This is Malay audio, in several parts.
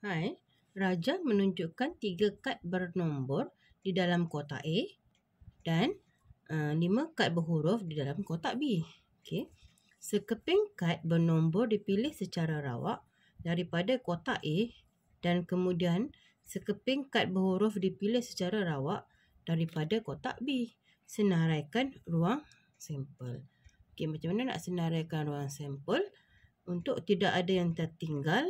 Hai, Raja menunjukkan tiga kad bernombor di dalam kotak A dan eh, lima uh, kad berhuruf di dalam kotak B. Okey. Sekeping kad bernombor dipilih secara rawak daripada kotak A dan kemudian sekeping kad berhuruf dipilih secara rawak daripada kotak B. Senaraikan ruang sampel. Okey, macam mana nak senaraikan ruang sampel? Untuk tidak ada yang tertinggal,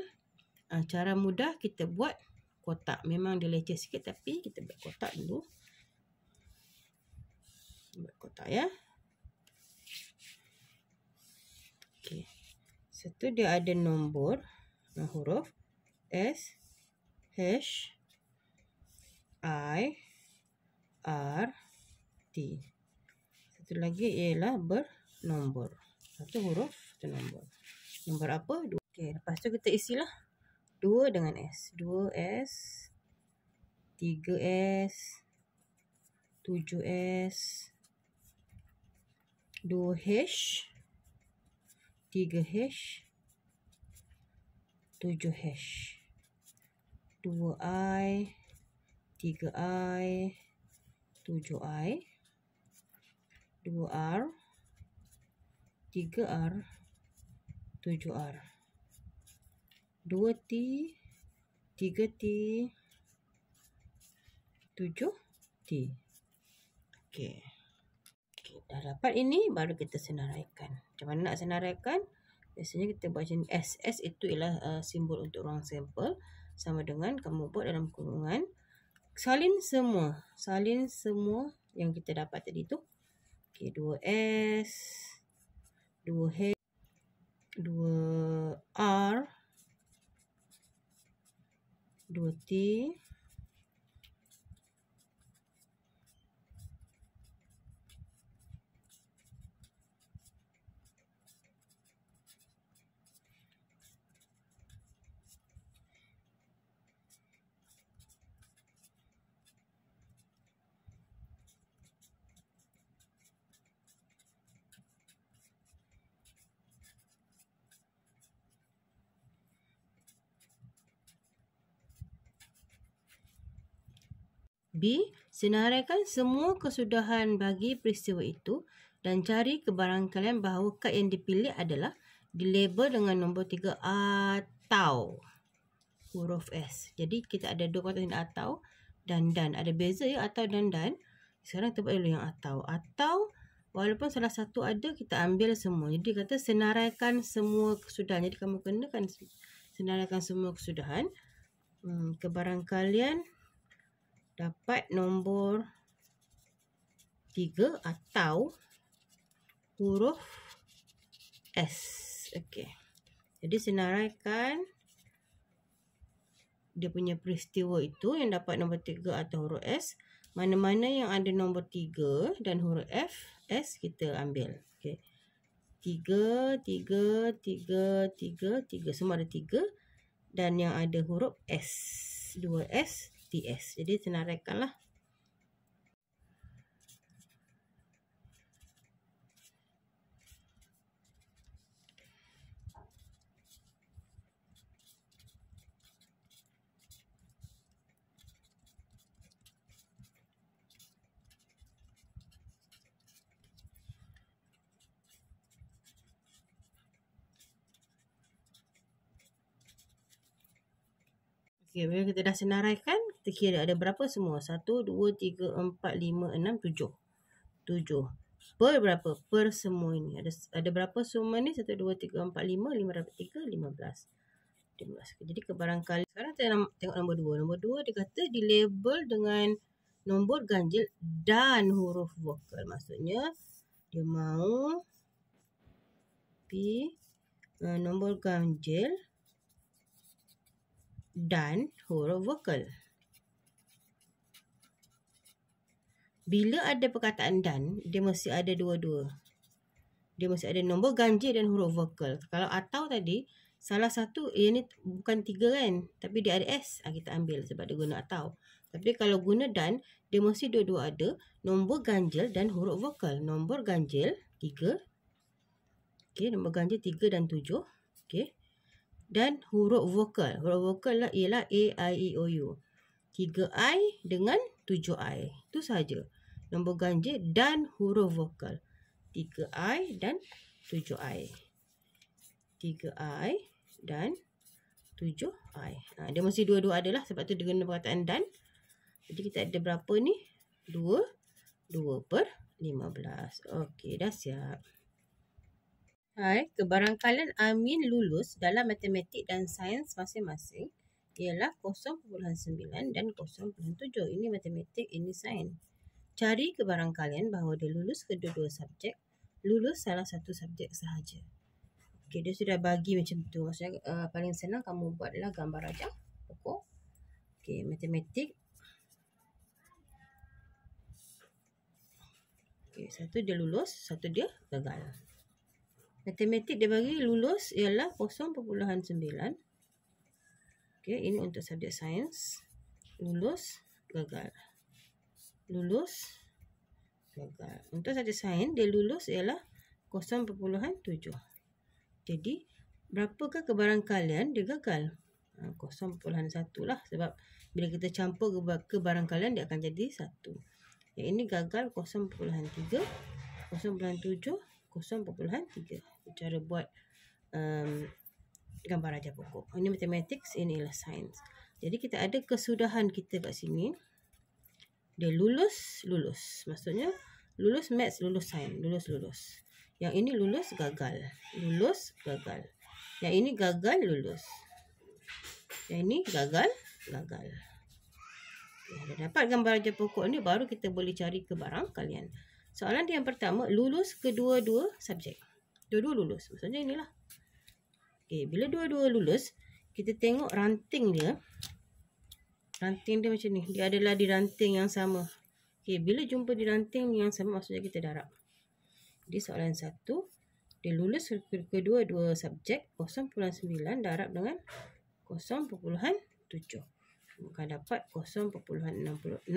uh, cara mudah kita buat kotak. Memang dia leceh sikit tapi kita buat kotak dulu. Buat kotak ya. Okey. Satu dia ada nombor uh, huruf S H I R T. Satu lagi ialah bernombor. Satu huruf, satu nombor. Nombor apa? Okey, lepas tu kita isilah. 2 dengan S. 2S. 3S. 7S. 2H. 3H. 7H. 2I. 3I. 7I. 2R. 3R. 7R dua T, tiga T, tujuh T. Okey. Okay, dah dapat ini, baru kita senaraikan. Macam mana nak senaraikan? Biasanya kita buat macam S, S itu ialah uh, simbol untuk ruang sampel. Sama dengan kamu buat dalam kurungan. Salin semua. Salin semua yang kita dapat tadi tu. Okey, dua S, dua H, dua R. 2T B. Senaraikan semua kesudahan bagi peristiwa itu dan cari kebarangkalian bahawa kad yang dipilih adalah dilabel dengan nombor 3 atau huruf S. Jadi kita ada dua kata ini atau dan dan. Ada beza ya atau dan dan. Sekarang kita buat dulu yang atau. Atau walaupun salah satu ada kita ambil semua. Jadi kata senaraikan semua kesudahan. Jadi kamu kena kan senaraikan semua kesudahan. Hmm, kebarangkalian dapat nombor 3 atau huruf S. Okey. Jadi senaraikan dia punya peristiwa itu yang dapat nombor 3 atau huruf S. Mana-mana yang ada nombor 3 dan huruf F, S kita ambil. Okey. 3, 3, 3, 3, 3. Semua ada 3. Dan yang ada huruf S. 2S. HDS. Jadi senaraikanlah. Okay, bila kita dah senaraikan, kita kira ada berapa semua? 1, 2, 3, 4, 5, 6, 7. 7. Per berapa? Per semua ini. Ada ada berapa semua ni? 1, 2, 3, 4, 5, 5, 3, 15. 15. Okay. Jadi kebarangkali. Sekarang kita tengok nombor 2. Nombor 2 dia kata dilabel dengan nombor ganjil dan huruf vokal. Maksudnya dia mahu P uh, eh, nombor ganjil dan huruf vokal. Bila ada perkataan dan, dia mesti ada dua-dua. Dia mesti ada nombor ganjil dan huruf vokal. Kalau atau tadi, salah satu, ia eh, ni bukan tiga kan. Tapi dia ada S, ah, kita ambil sebab dia guna atau. Tapi kalau guna dan, dia mesti dua-dua ada nombor ganjil dan huruf vokal. Nombor ganjil, tiga. Okay, nombor ganjil tiga dan tujuh. Okay. Dan huruf vokal. Huruf vokal lah ialah A, I, E, O, U. Tiga I dengan tujuh I. Itu sahaja. Okay nombor ganjil dan huruf vokal. 3i dan 7i. 3i dan 7i. Ha, dia mesti dua-dua adalah sebab tu dengan guna perkataan dan. Jadi kita ada berapa ni? 2 2 per 15. Okey, dah siap. Hai, kebarangkalan Amin lulus dalam matematik dan sains masing-masing ialah 0.9 dan 0.7. Ini matematik, ini sains. Cari kebarang kalian bahawa dia lulus kedua-dua subjek, lulus salah satu subjek sahaja. Okay dia sudah bagi macam tu. Maksudnya uh, paling senang kamu buatlah gambar aja. Pokok. Okay matematik. Okay satu dia lulus, satu dia gagal. Matematik dia bagi lulus ialah 0.9. Okay ini untuk subjek sains. Lulus, gagal. 0.9 lulus untuk satu sains dia lulus ialah 0.7 jadi berapakah kalian dia gagal 0.1 ha, lah sebab bila kita campur kalian dia akan jadi 1 yang ini gagal 0.3 0.7 0.3 cara buat um, gambar raja pokok ini mathematics, inilah sains. jadi kita ada kesudahan kita kat sini dia lulus lulus maksudnya lulus maths lulus sains lulus lulus yang ini lulus gagal lulus gagal yang ini gagal lulus yang ini gagal gagal Ya, dapat gambar aja pokok ni baru kita boleh cari ke barang kalian. Soalan dia yang pertama, lulus kedua-dua subjek. Dua-dua lulus. Maksudnya inilah. Okay, bila dua-dua lulus, kita tengok ranting dia ranting dia macam ni. Dia adalah di ranting yang sama. Okey, bila jumpa di ranting yang sama maksudnya kita darab. Jadi soalan satu, dia lulus kedua dua subjek 0.9 darab dengan 0.7. Maka dapat 0.63.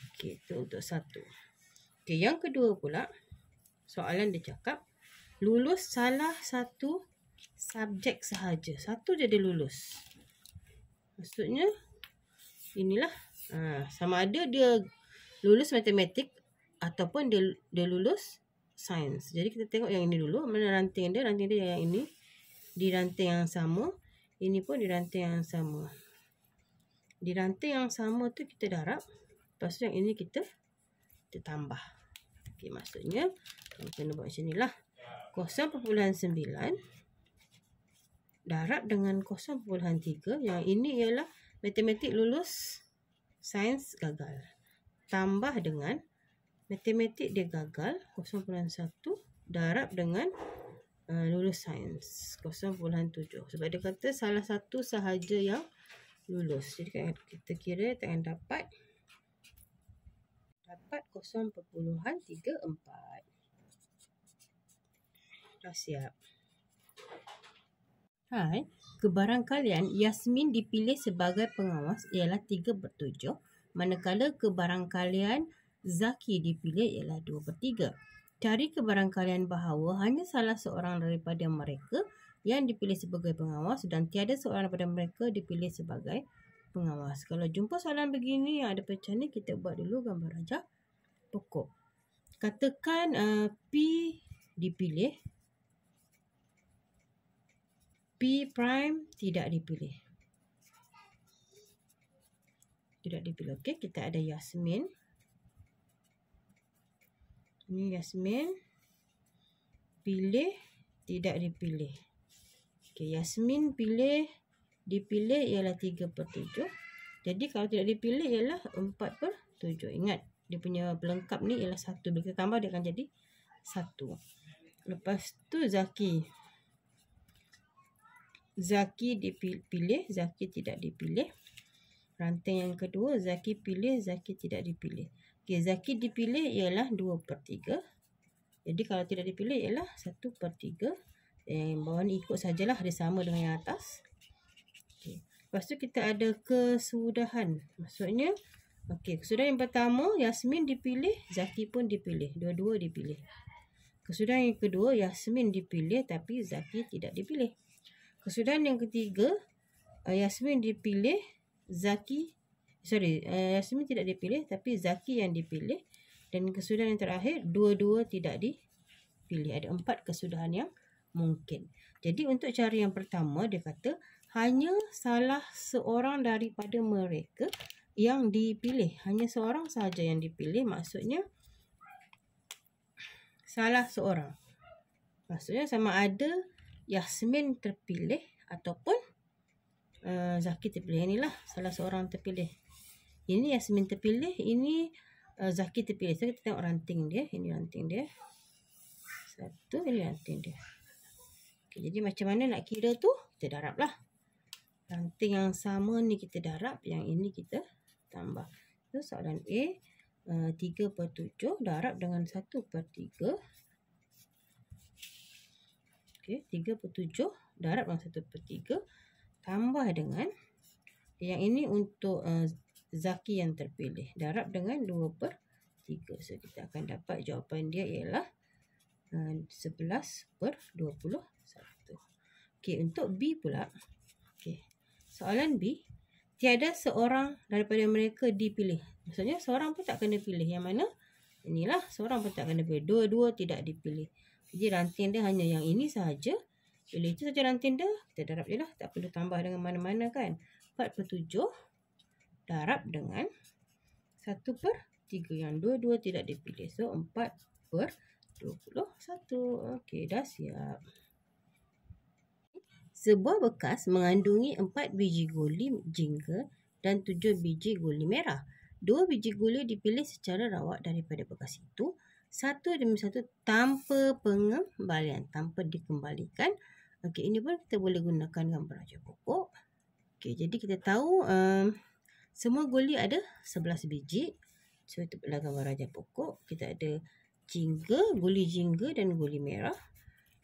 Okey, itu untuk satu. Okey, yang kedua pula, soalan dia cakap, lulus salah satu subjek sahaja. Satu jadi lulus. Maksudnya inilah ha, sama ada dia lulus matematik ataupun dia dia lulus sains. Jadi kita tengok yang ini dulu mana ranting dia, ranting dia yang ini di ranting yang sama, ini pun di ranting yang sama. Di ranting yang sama tu kita darab, lepas tu yang ini kita kita tambah. Okey maksudnya kita kena buat macam nilah. 0.9 darab dengan 0.3 yang ini ialah matematik lulus sains gagal tambah dengan matematik dia gagal 0.1 darab dengan uh, lulus sains 0.7 sebab dia kata salah satu sahaja yang lulus jadi kan, kita kira akan dapat dapat 0.34 dah siap Hai, kebarangkalian Yasmin dipilih sebagai pengawas ialah 3 per 7 manakala kebarangkalian Zaki dipilih ialah 2 per 3. Cari kebarangkalian bahawa hanya salah seorang daripada mereka yang dipilih sebagai pengawas dan tiada seorang daripada mereka dipilih sebagai pengawas. Kalau jumpa soalan begini yang ada pecah ni kita buat dulu gambar rajah pokok. Katakan uh, P dipilih P prime tidak dipilih. Tidak dipilih. Okey, kita ada Yasmin. Ini Yasmin. Pilih, tidak dipilih. Okey, Yasmin pilih, dipilih ialah 3 per 7. Jadi, kalau tidak dipilih ialah 4 per 7. Ingat, dia punya pelengkap ni ialah 1. Bila kita tambah, dia akan jadi 1. Lepas tu, Zaki. Zaki dipilih, Zaki tidak dipilih. Ranting yang kedua, Zaki pilih, Zaki tidak dipilih. Okay, Zaki dipilih ialah 2 per 3. Jadi kalau tidak dipilih ialah 1 per 3. Yang bawah ni ikut sajalah, dia sama dengan yang atas. Okay, lepas tu kita ada kesudahan. Maksudnya, okay, kesudahan yang pertama, Yasmin dipilih, Zaki pun dipilih. Dua-dua dipilih. Kesudahan yang kedua, Yasmin dipilih tapi Zaki tidak dipilih. Kesudahan yang ketiga, uh, Yasmin dipilih Zaki. Sorry, uh, Yasmin tidak dipilih tapi Zaki yang dipilih. Dan kesudahan yang terakhir, dua-dua tidak dipilih. Ada empat kesudahan yang mungkin. Jadi untuk cara yang pertama, dia kata hanya salah seorang daripada mereka yang dipilih. Hanya seorang sahaja yang dipilih. Maksudnya, salah seorang. Maksudnya sama ada... Yasmin terpilih ataupun uh, Zaki terpilih. Yang inilah salah seorang terpilih. Ini Yasmin terpilih. Ini uh, Zaki terpilih. So, kita tengok ranting dia. Ini ranting dia. Satu. Ini ranting dia. Okay, jadi macam mana nak kira tu? Kita darab lah. Ranting yang sama ni kita darab. Yang ini kita tambah. So, soalan A. Uh, eh, 3 per 7 darab dengan 1 per 3. 3 per 7 darab dalam 1 per 3 tambah dengan yang ini untuk uh, Zaki yang terpilih darab dengan 2 per 3 so kita akan dapat jawapan dia ialah uh, eh, 11 per 21 ok untuk B pula ok soalan B tiada seorang daripada mereka dipilih maksudnya seorang pun tak kena pilih yang mana inilah seorang pun tak kena pilih dua-dua tidak dipilih jadi ranting dia hanya yang ini sahaja. Bila itu sahaja ranting dia, kita darab je lah. Tak perlu tambah dengan mana-mana kan. 4 per 7 darab dengan 1 per 3. Yang 2-2 tidak dipilih. So, 4 per 21. Okey, dah siap. Sebuah bekas mengandungi 4 biji guli jingga dan 7 biji guli merah. 2 biji guli dipilih secara rawak daripada bekas itu satu demi satu tanpa pengembalian, tanpa dikembalikan. Okey, ini pun kita boleh gunakan dengan beraja pokok. Okey, jadi kita tahu um, semua goli ada 11 biji. So, itu adalah gambar raja pokok. Kita ada jingga, goli jingga dan goli merah.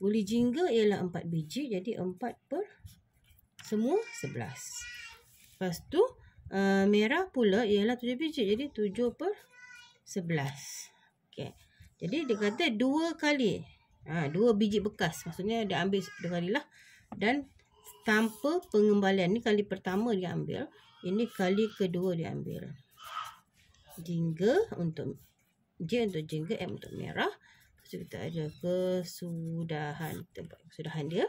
Goli jingga ialah 4 biji. Jadi, 4 per semua 11. Lepas tu, uh, merah pula ialah 7 biji. Jadi, 7 per 11. Okey. Jadi dia kata dua kali. Ha, dua biji bekas. Maksudnya dia ambil dua kali lah. Dan tanpa pengembalian. Ini kali pertama dia ambil. Ini kali kedua dia ambil. Jingga untuk J untuk jingga, M untuk merah. Lepas tu kita ada kesudahan. Tempat kesudahan dia.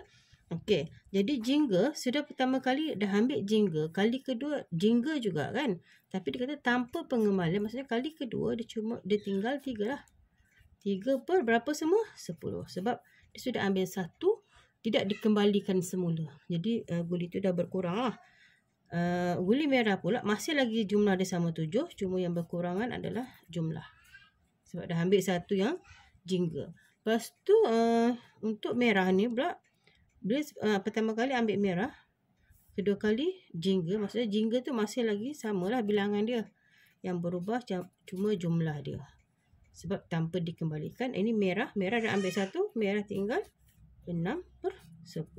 Okey. Jadi jingga sudah pertama kali dah ambil jingga. Kali kedua jingga juga kan. Tapi dia kata tanpa pengembalian. Maksudnya kali kedua dia cuma dia tinggal tiga lah. 3 per berapa semua? Sepuluh Sebab dia sudah ambil satu, Tidak dikembalikan semula. Jadi uh, guli itu dah berkurang lah. Uh, guli merah pula. Masih lagi jumlah dia sama tujuh. Cuma yang berkurangan adalah jumlah. Sebab dah ambil satu yang jingga. Lepas tu uh, untuk merah ni pula. Bila uh, pertama kali ambil merah. Kedua kali jingga. Maksudnya jingga tu masih lagi samalah bilangan dia. Yang berubah cuma jumlah dia sebab tanpa dikembalikan ini merah merah dah ambil satu merah tinggal 6 per 10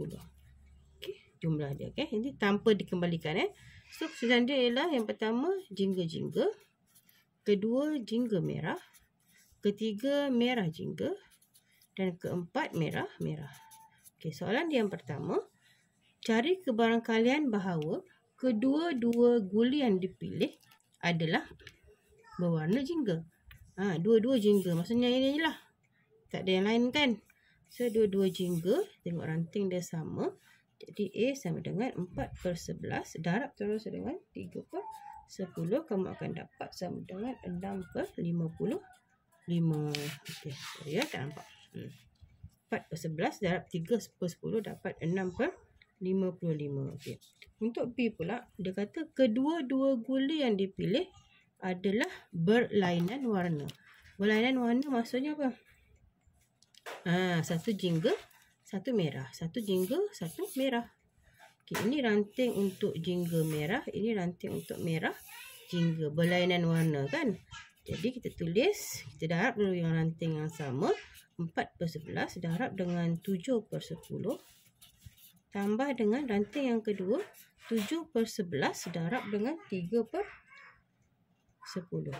okey jumlah dia okey ini tanpa dikembalikan eh so susunan dia ialah yang pertama jingga-jingga kedua jingga merah ketiga merah jingga dan keempat merah merah okey soalan dia yang pertama cari kebarangkalian bahawa kedua-dua guli yang dipilih adalah berwarna jingga Ha, dua-dua jingga. Maksudnya ini je lah. Tak ada yang lain kan? So, dua-dua jingga. Tengok ranting dia sama. Jadi, A sama dengan 4 per 11. Darab terus dengan 3 per 10. Kamu akan dapat sama dengan 6 per 55. Okey. Sorry ya, tak nampak. Hmm. 4 per 11 darab 3 per 10 dapat 6 per 55. Okey. Untuk B pula, dia kata kedua-dua guli yang dipilih adalah berlainan warna. Berlainan warna maksudnya apa? Ha, satu jingga, satu merah. Satu jingga, satu merah. Okay, ini ranting untuk jingga merah. Ini ranting untuk merah jingga. Berlainan warna kan? Jadi kita tulis, kita darab dulu yang ranting yang sama. 4 per 11 darab dengan 7 per 10. Tambah dengan ranting yang kedua. 7 per 11 darab dengan 3 per Sepuluh.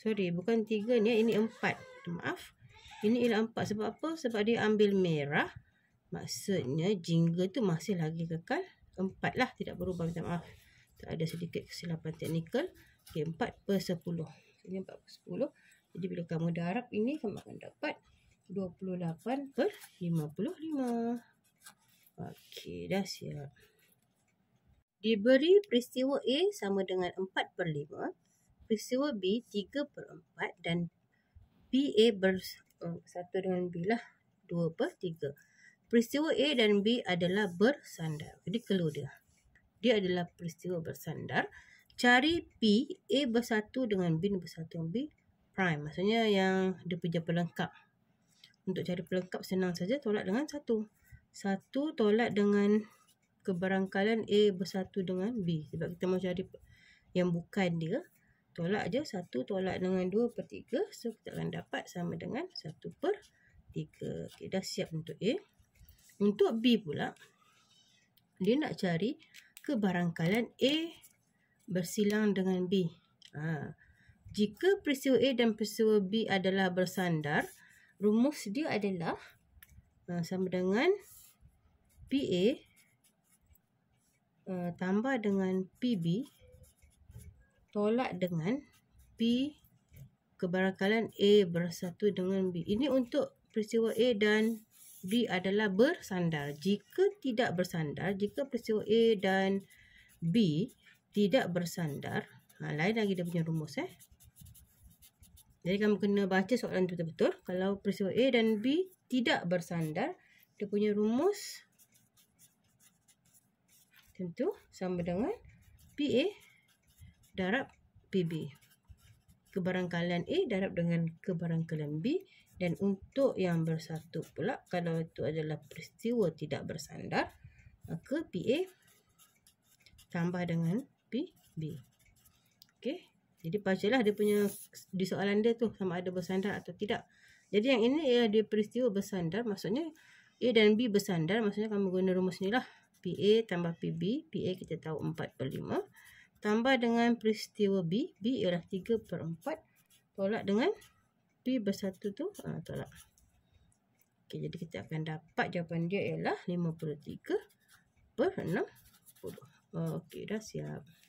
sorry bukan tiga ni ini empat. maaf ini ialah empat sebab apa sebab dia ambil merah maksudnya jingga tu masih lagi kekal Empat lah tidak berubah minta maaf tak ada sedikit kesilapan teknikal ok 4 per sepuluh. ini 4 per sepuluh. jadi bila kamu darab ini kamu akan dapat dua puluh lapan per lima ok dah siap diberi peristiwa A sama dengan 4 per 5, peristiwa B 3 per 4 dan b a uh, 1 dengan B lah 2 per 3. Peristiwa A dan B adalah bersandar. Jadi clue dia. Dia adalah peristiwa bersandar. Cari P, A bersatu dengan B bersatu dengan B prime. Maksudnya yang dia punya pelengkap. Untuk cari pelengkap senang saja tolak dengan satu. Satu tolak dengan keberangkalan A bersatu dengan B sebab kita mahu cari yang bukan dia tolak je 1 tolak dengan 2 per 3 so kita akan dapat sama dengan 1 per 3 okay, dah siap untuk A untuk B pula dia nak cari keberangkalan A bersilang dengan B ha. jika peristiwa A dan peristiwa B adalah bersandar rumus dia adalah ha, sama dengan PA uh, tambah dengan PB tolak dengan P keberakalan A bersatu dengan B. Ini untuk peristiwa A dan B adalah bersandar. Jika tidak bersandar, jika peristiwa A dan B tidak bersandar, ha, lain lagi dia punya rumus eh. Jadi kamu kena baca soalan tu betul-betul. Kalau peristiwa A dan B tidak bersandar, dia punya rumus tentu sama dengan PA darab PB. Kebarangkalian A darab dengan kebarangkalian B dan untuk yang bersatu pula kalau itu adalah peristiwa tidak bersandar maka PA tambah dengan PB. Okey. Jadi pastilah dia punya di soalan dia tu sama ada bersandar atau tidak. Jadi yang ini ialah dia peristiwa bersandar maksudnya A dan B bersandar maksudnya kamu guna rumus ni lah. PA tambah PB. PA kita tahu 4 per 5. Tambah dengan peristiwa B. B ialah 3 per 4. Tolak dengan P bersatu tu. Ha, tolak. Okay, jadi kita akan dapat jawapan dia ialah 53 per 60. Okey dah siap.